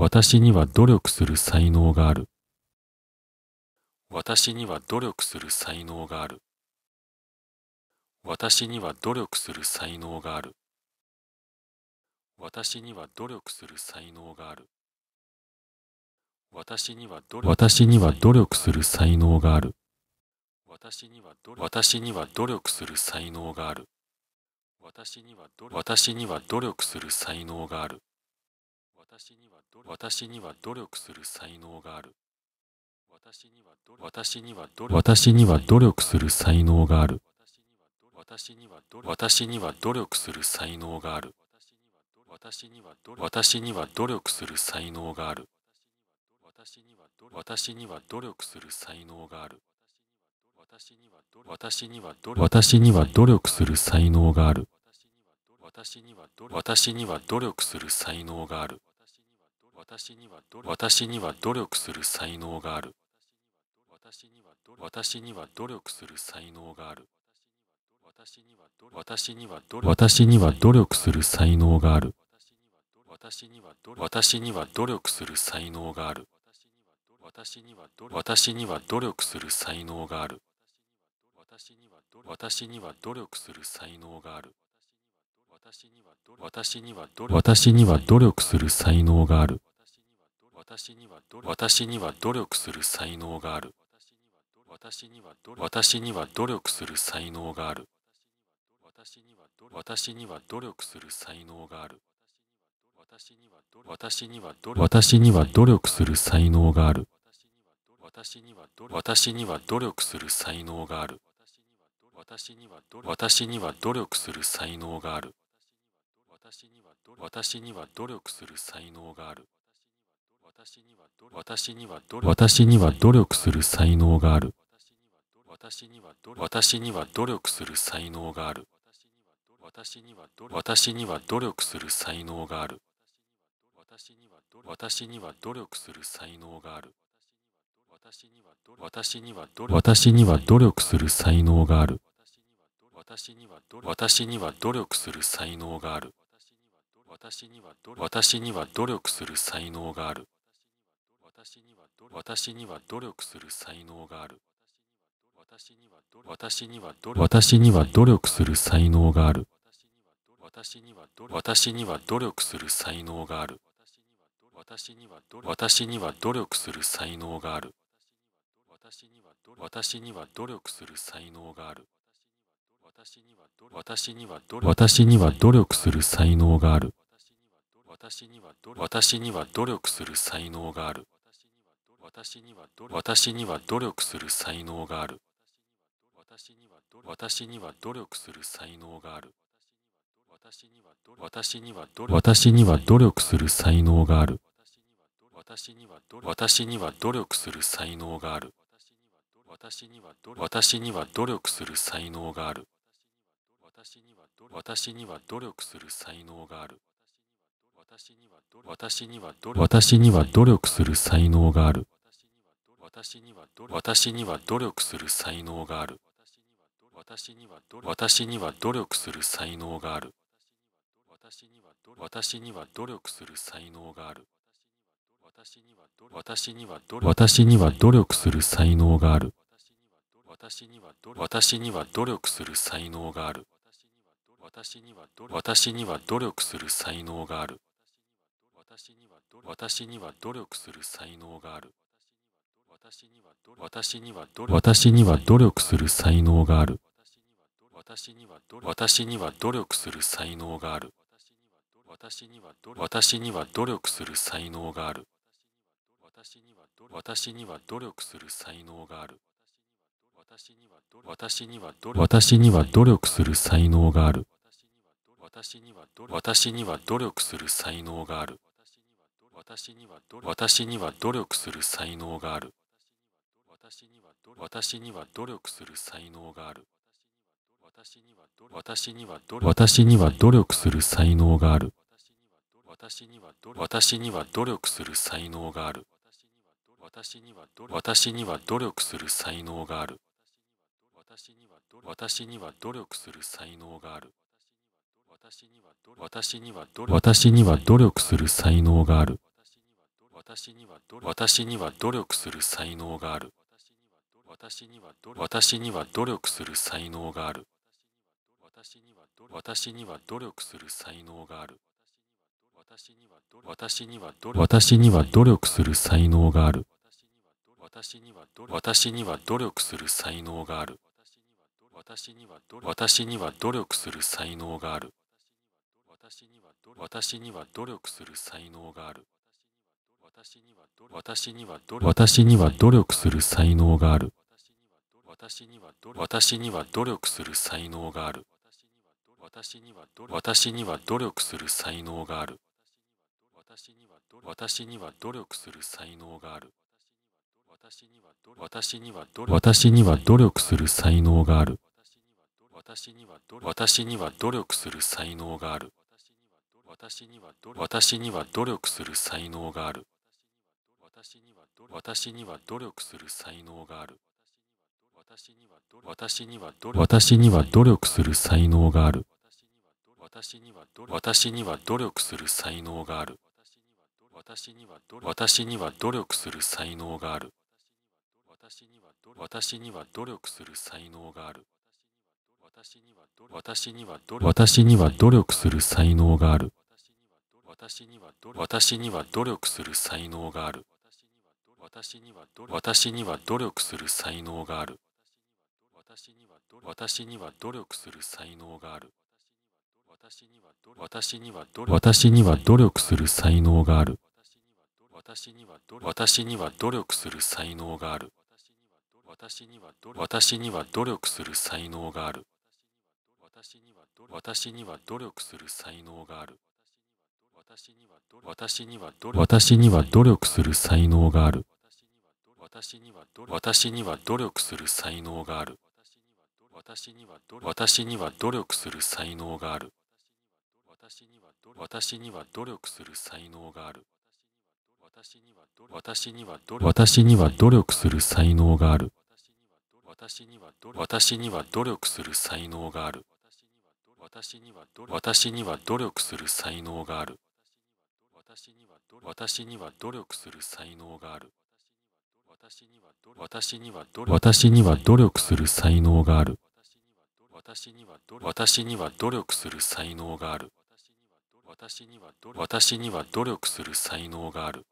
私には努力する才能がある。私には努力する才能がある。私には努力する才能がある。私には努力する才能がある。私には努力する才能がある。私には努力する才能がある。私には努力する才能がある。私には努力する才能がある私には努力する才能がある私には努力する才能がある私には努力する才能がある私には努力する才能がある私には努力する才能がある私には努力する才能がある私には努力する才能がある私には努力する才能がある私には努力する才能がある私には努力する才能がある私には努力する才能がある私には努力する才能がある私には努力する才能がある私には努力する才能がある私には努力する才能がある私には努力する才能がある私には努力する才能がある私には努力する才能がある私には努力する才能がある私には努力する才能がある私には努力する才能がある私には努力する才能がある私には努力する才能がある私には努力する才能がある私には努力する才能がある私には努力する才能がある私には努力する才能がある私には努力する才能がある私には努力する才能がある私には努力する才能がある私には努力する才能がある私には努力する才能がある私には努力する才能がある私には努力する才能がある私には努力私には努力する才能がある私には努力する才能がある私には努力する才能がある私には努力する才能がある私には努力する才能がある私には努力する才能がある私には努力する才能がある私には努力する才能がある私には努力する才能がある私には努力する才能がある私には努力する才能がある私には努力する才能がある私には努力する才能がある私には努力する才能がある私には努力する才能がある私には努力する才能がある私には努力する才能がある私には努力する才能がある私には努力する才能がある私には努力する才能がある私には努力する才能がある私には努力する才能がある私には努力する才能がある私には努力する才能がある私には努力する才能がある私には努力する才能がある私には努力する才能がある私には努力する才能がある私には私には努力する才能がある私には私には努力する才能がある私には私私ににはは努力する才能がある私には私には努力する才能がある私には私には努力する才能がある私には努力する才能がある私には努力する才能がある私には努力する才能がある私には努力する才能がある私には努力する才能がある私には努力する才能がある私には努力する才能がある私には努力する才能がある私には努力する才能がある私には努力する才能がある私には努力する才能がある私には努力する才能がある私には努力する才能がある私には努力する才能がある私には努力する才能がある私には努力する才能がある私には努力する才能がある私には努力する才能がある私には努力する才能がある私には努力する才能がある私には努力する才能がある私には努力する才能がある私には努力する才能がある私には努力する才能がある私には努力する才能がある私には努力する才能がある私には努力する才能がある私には努力する才能がある私には努力する才能がある私には努力する才能がある私には努力する才能がある私には努力する才能がある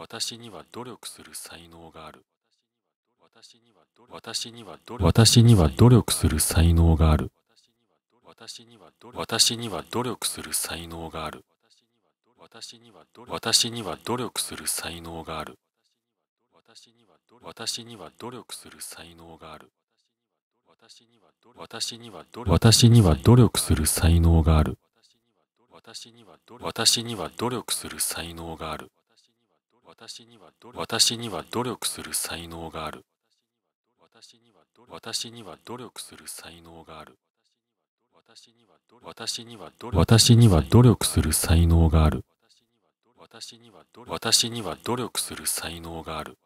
私には努力する才能がある私には努力する才能がある私には努力する才能がある私には努力する才能がある私には努力する才能がある私には努力する才能がある私には努力する才能がある私には努力する才能がある私には努力する才能がある私には努力する才能がある私には努力する才能がある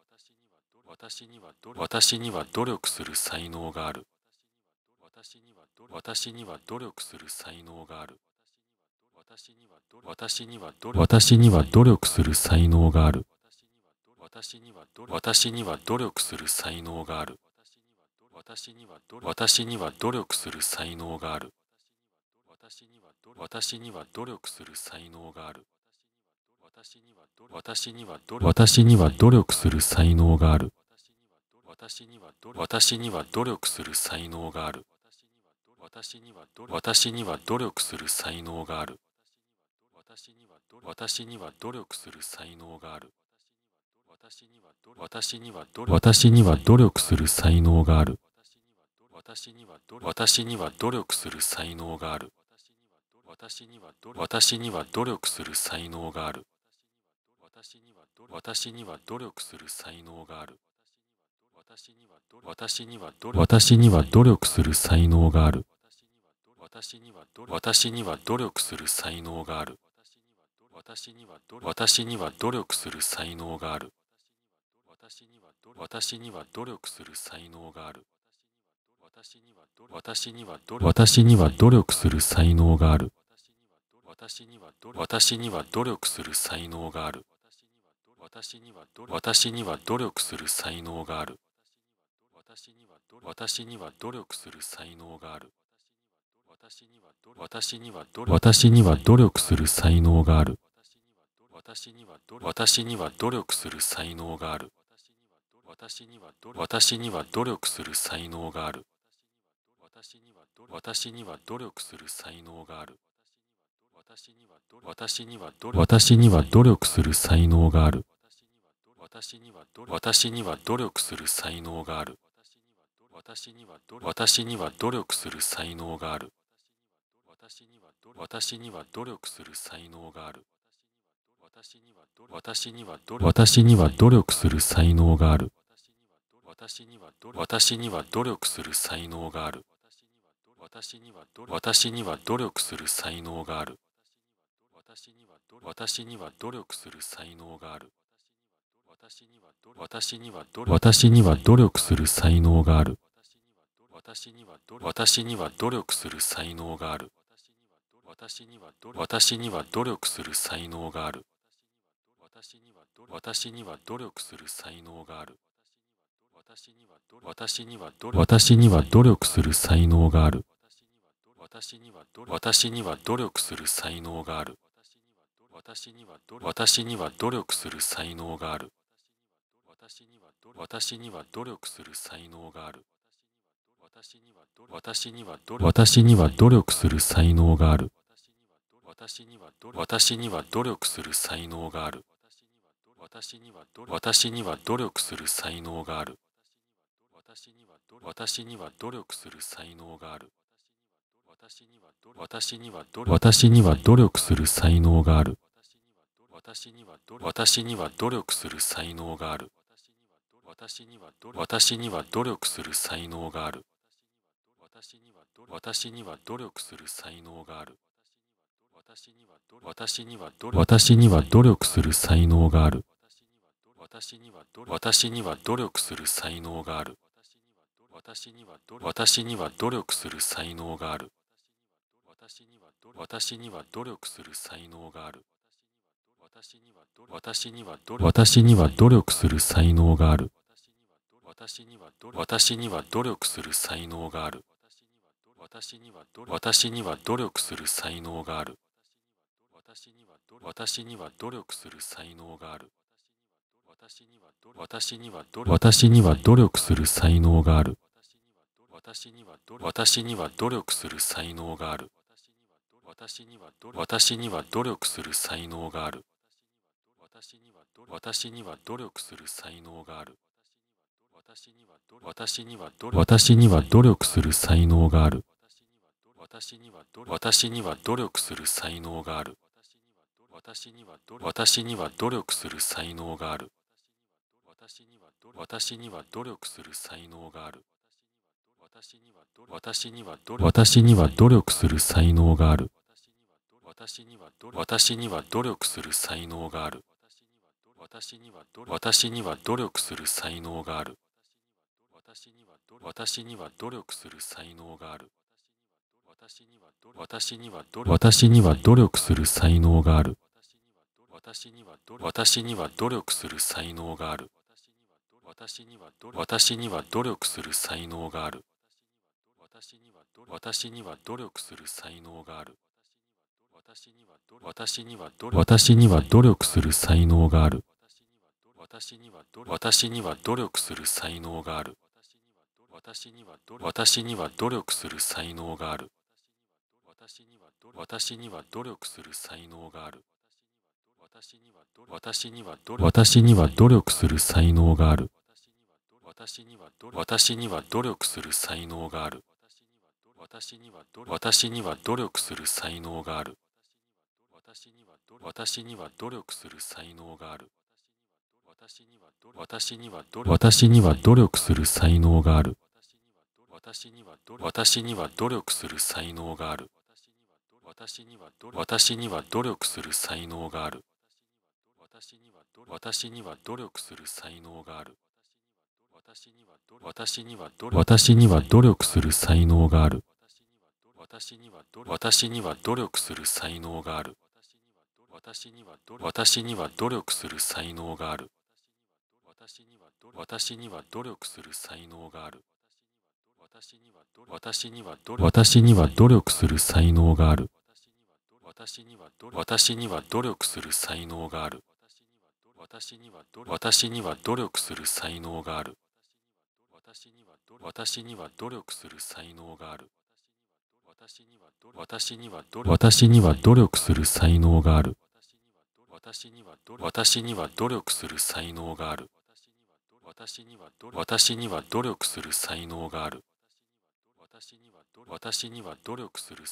私には私には努力する才能がある私には私には努力する才能がある私には私には努力する才能がある私には私には努力する才能がある私には努力する才能がある私には努力する才能がある私には努力する才能がある私には努力する才能がある私には努力する才能がある私には努力する才能がある私には努力する才能がある私には努力する才能がある私には努力する才能がある私には努力する才能がある私には私には私には努力する才能がある私には私には努力する才能がある私には私には努力する才能がある私には私には努力する才能がある私には私には私には努力する才能がある私には私には努力する才能がある私には私には努力する才能がある私には私には努力する才能がある私には私私ににはは努力する才能がある私には私には努力する才能がある私には努力する才能がある私には努力する才能がある私には努力する才能がある私には努力する才能がある私には努力する才能がある私には努力する才能がある私には努力する才能がある私には努力する才能がある私には努力する才能がある私には努力する才能がある私には努力する才能がある私には努力する才能がある私には努力する才能がある私には努力する才能がある私には努力する才能がある私には努力する才能がある私には努力私には努力する才能がある私には努力する才能がある私には努力する才能がある私には努力する才能がある私には努力する才能がある私には努力する才能がある私には努力する才能がある私には努力する才能がある私には努力する才能がある私には努力する才能がある私には努力する才能がある私には努力する才能がある私には努力する才能がある私には努力する才能がある私には努力する才能がある私には努力する才能がある私には努力する才能がある私には努力する才能がある私には努力する才能がある私には努力する才能がある私には努力する才能がある私には私には努力する才能がある私には私には私には努力する才能がある私には私には努力する才能がある私には私には努力する才能がある私には私には努力する才能がある私には私には私には努力する才能がある私には私には努力する才能がある私には努力する才能がある私には努力する才能がある私には努力する才能がある私には努力する才能がある私には努力する才能がある私には努力する才能がある私には努力する才能がある私には努力する才能がある私には努力する才能がある私には努力する才能がある私には努力する才能がある私には努力する才能がある私には努力する才能がある私には努力する才能がある私には努力する才能がある私には努力する才能がある私には努力する才能がある私には努力する才能がある私には努力する才能がある私には努力する才能がある私には努力する才能がある私には努力する才能がある私には努力する才能がある私には努力する才能がある私には努力する才能がある私には努力する才能がある私には努力する才能がある私には努力する才能がある私には努力する才能がある私には努力する